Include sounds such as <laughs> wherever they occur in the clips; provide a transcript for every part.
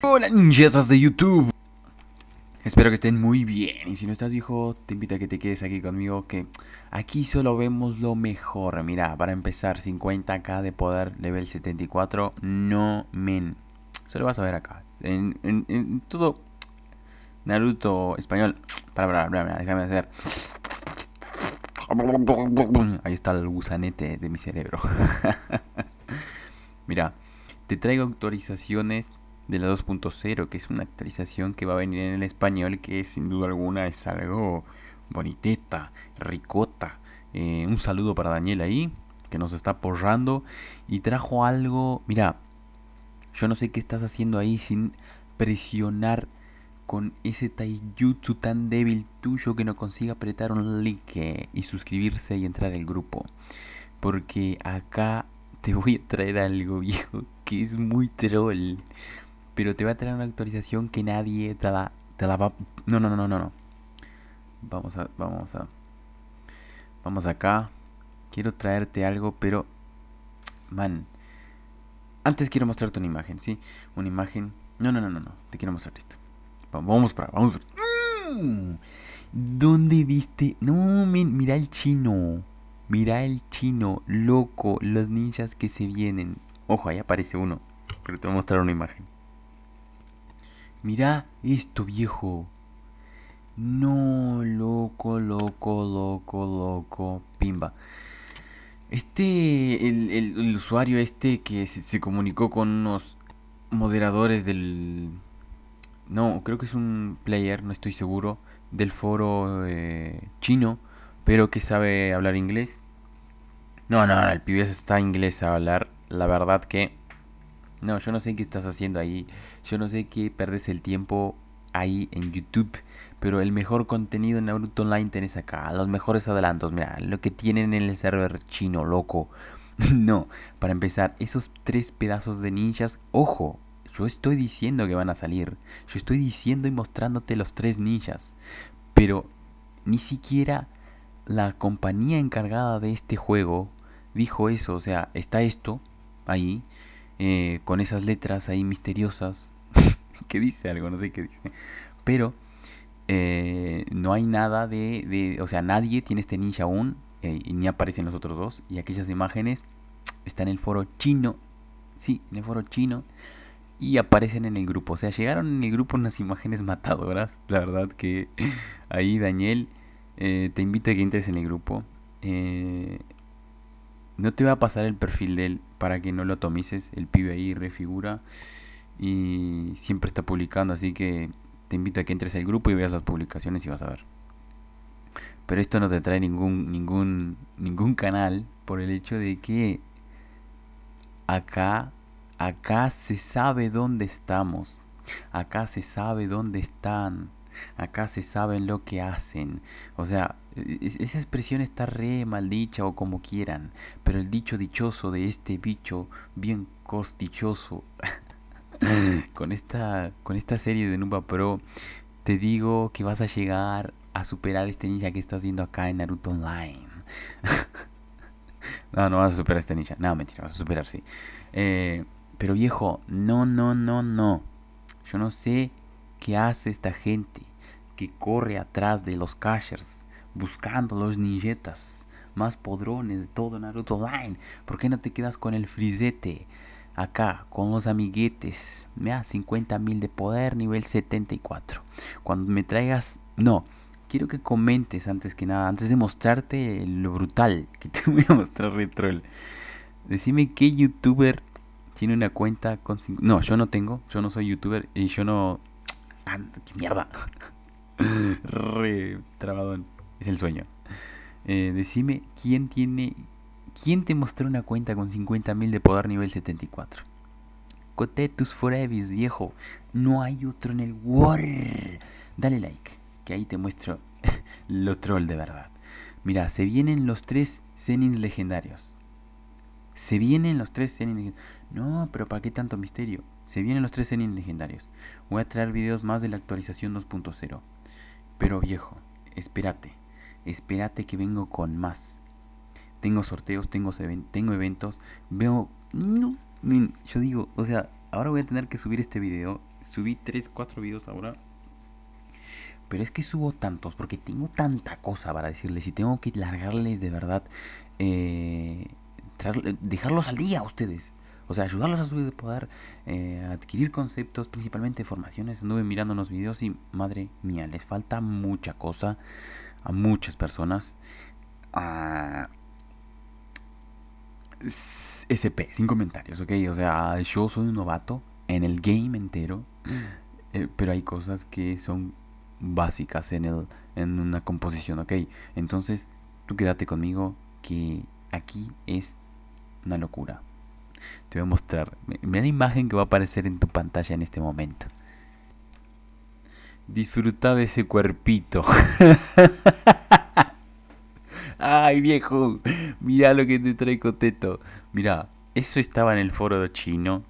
Hola ninjetas de YouTube Espero que estén muy bien Y si no estás viejo, te invito a que te quedes aquí conmigo Que aquí solo vemos lo mejor Mira, para empezar, 50k de poder, level 74 No men Solo vas a ver acá En, todo Naruto español Para, déjame hacer Ahí está el gusanete de mi cerebro <laughs> Mira, te traigo autorizaciones de la 2.0, que es una actualización que va a venir en el español, que sin duda alguna es algo boniteta, ricota. Eh, un saludo para Daniel ahí, que nos está porrando. Y trajo algo, mira, yo no sé qué estás haciendo ahí sin presionar con ese taijutsu tan débil tuyo que no consiga apretar un like y suscribirse y entrar al grupo. Porque acá te voy a traer algo viejo que es muy troll. Pero te va a traer una actualización que nadie te la, va la No, no, no, no, no. Vamos a... Vamos a... Vamos acá. Quiero traerte algo, pero... Man. Antes quiero mostrarte una imagen, ¿sí? Una imagen... No, no, no, no, no. Te quiero mostrar esto. Vamos para... Vamos para... ¿Dónde viste? No, mira el chino. Mira el chino, loco, los ninjas que se vienen. Ojo, ahí aparece uno. Pero te voy a mostrar una imagen. Mirá esto, viejo. No, loco, loco, loco, loco. Pimba. Este, el, usuario este que se, comunicó con unos moderadores del... No, creo que es un player, no estoy seguro, del foro eh, chino, pero que sabe hablar inglés. No, no, no, el pibe está inglés a hablar. La verdad que no, yo no sé qué estás haciendo ahí. Yo no sé qué perdes el tiempo ahí en YouTube. Pero el mejor contenido en Naruto Online tenés acá. Los mejores adelantos. Mira, lo que tienen en el server chino, loco. <laughs> no, para empezar, esos tres pedazos de ninjas. Ojo, yo estoy diciendo que van a salir. Yo estoy diciendo y mostrándote los tres ninjas. Pero ni siquiera la compañía encargada de este juego dijo eso. O sea, está esto ahí. Eh, con esas letras ahí misteriosas, <laughs> que dice algo, no sé qué dice, pero eh, no hay nada de, o sea, nadie tiene este ninja aún, eh, y ni aparecen los otros dos, y aquellas imágenes están en el foro chino, sí, en el foro chino, y aparecen en el grupo, o sea, llegaron en el grupo unas imágenes matadoras, la verdad que <laughs> ahí Daniel te invita a que entres en el grupo. Eh, no te va a pasar el perfil de él para que no lo atomices. El pibe ahí refigura y siempre está publicando, así que te invito a que entres al grupo y veas las publicaciones y vas a ver. Pero esto no te trae ningún, ningún, ningún canal por el hecho de que acá, acá se sabe dónde estamos. Acá se sabe dónde están acá se saben lo que hacen. O sea, esa expresión está re maldicha o como quieran, pero el dicho dichoso de este bicho, bien costichoso, <laughs> con, esta, con esta serie de Nuba Pro, te digo que vas a llegar a superar este ninja que estás viendo acá en Naruto Online. <laughs> no, no vas a superar a este ninja. No, mentira, vas a superar, sí. Eh, pero viejo, no, no, no, no. Yo no sé qué hace esta gente que corre atrás de los cashers buscando los ninjetas más podrones de todo Naruto Line. ¿Por qué no te quedas con el frisete? Acá, con los amiguetes. Mira, 50.000 de poder, nivel 74. Cuando me traigas... No, quiero que comentes antes que nada, antes de mostrarte lo brutal que te <laughs> voy a mostrar, Retrol. Decime qué youtuber tiene una cuenta con... No, yo no tengo, yo no soy youtuber y yo no... <tsk> ¡Ah, ¡Qué mierda! <laughs> <laughs> Re Es el sueño. Eh, decime, ¿quién tiene. ¿Quién te mostró una cuenta con 50.000 de poder nivel 74? Cotetus Forevis, viejo. No hay otro en el world Dale like, que ahí te muestro <laughs> lo troll de verdad. Mira, se vienen los tres Zenins legendarios. Se vienen los tres Zenins legendarios. No, pero ¿para qué tanto misterio? Se vienen los tres Zenins legendarios. Voy a traer videos más de la actualización 2.0. Pero viejo, espérate, espérate que vengo con más. Tengo sorteos, tengo, tengo eventos, veo... yo digo, o sea, ahora voy a tener que subir este video. Subí 3, 4 videos ahora. Pero es que subo tantos porque tengo tanta cosa para decirles y tengo que largarles de verdad. Eh, dejarlos al día a ustedes o sea, ayudarlos a subir de poder, eh, adquirir conceptos, principalmente formaciones. Anduve mirando unos videos y, madre mía, les falta mucha cosa a muchas personas. SP, sin comentarios, ¿ok? O sea, yo soy un novato en el game entero, mm. eh, pero hay cosas que son básicas en, el, en una composición, ¿ok? Entonces, tú quédate conmigo que aquí es una locura. Te voy a mostrar. Mira la imagen que va a aparecer en tu pantalla en este momento. Disfruta de ese cuerpito. <laughs> Ay, viejo. Mira lo que te traigo, Teto. Mira, eso estaba en el foro chino.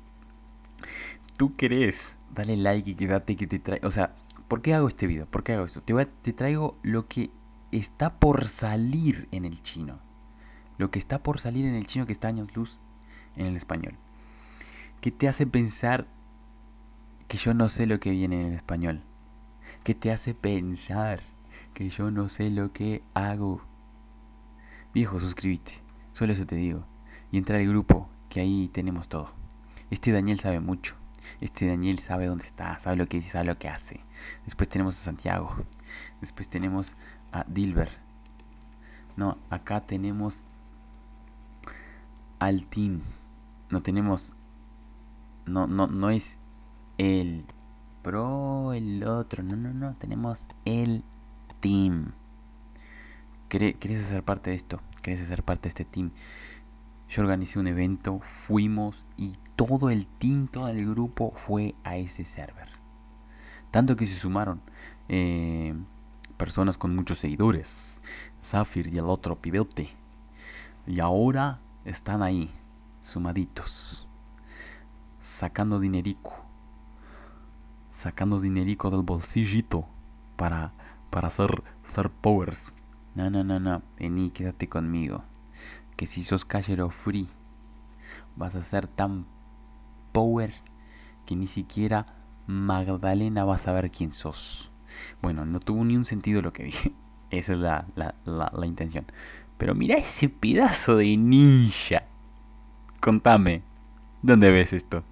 ¿Tú crees? Dale like y quédate que te traigo. O sea, ¿por qué hago este video? ¿Por qué hago esto? Te, te traigo lo que está por salir en el chino. Lo que está por salir en el chino que está años luz en el español. ¿Qué te hace pensar que yo no sé lo que viene en el español? ¿Qué te hace pensar que yo no sé lo que hago? Viejo, suscríbete, solo eso te digo. Y entra al grupo, que ahí tenemos todo. Este Daniel sabe mucho. Este Daniel sabe dónde está, sabe lo que dice, sabe lo que hace. Después tenemos a Santiago. Después tenemos a Dilber. No, acá tenemos al team no tenemos, no, no, no es el pro, el otro, no, no, no, tenemos el team. ¿Quieres hacer parte de esto? ¿Quieres hacer parte de este team? Yo organicé un evento, fuimos y todo el team, todo el grupo fue a ese server. Tanto que se sumaron eh, personas con muchos seguidores. Zafir y el otro pivote. Y ahora están ahí sumaditos, sacando dinerico, sacando dinerico del bolsillito para, para hacer powers. No, no, no, no, vení, quédate conmigo. Que si sos of free, vas a ser tan power que ni siquiera Magdalena va a saber quién sos. Bueno, no tuvo ni un sentido lo que dije. <laughs> Esa es la, la, la, la intención. Pero mira ese pedazo de ninja. Contame, ¿dónde ves esto?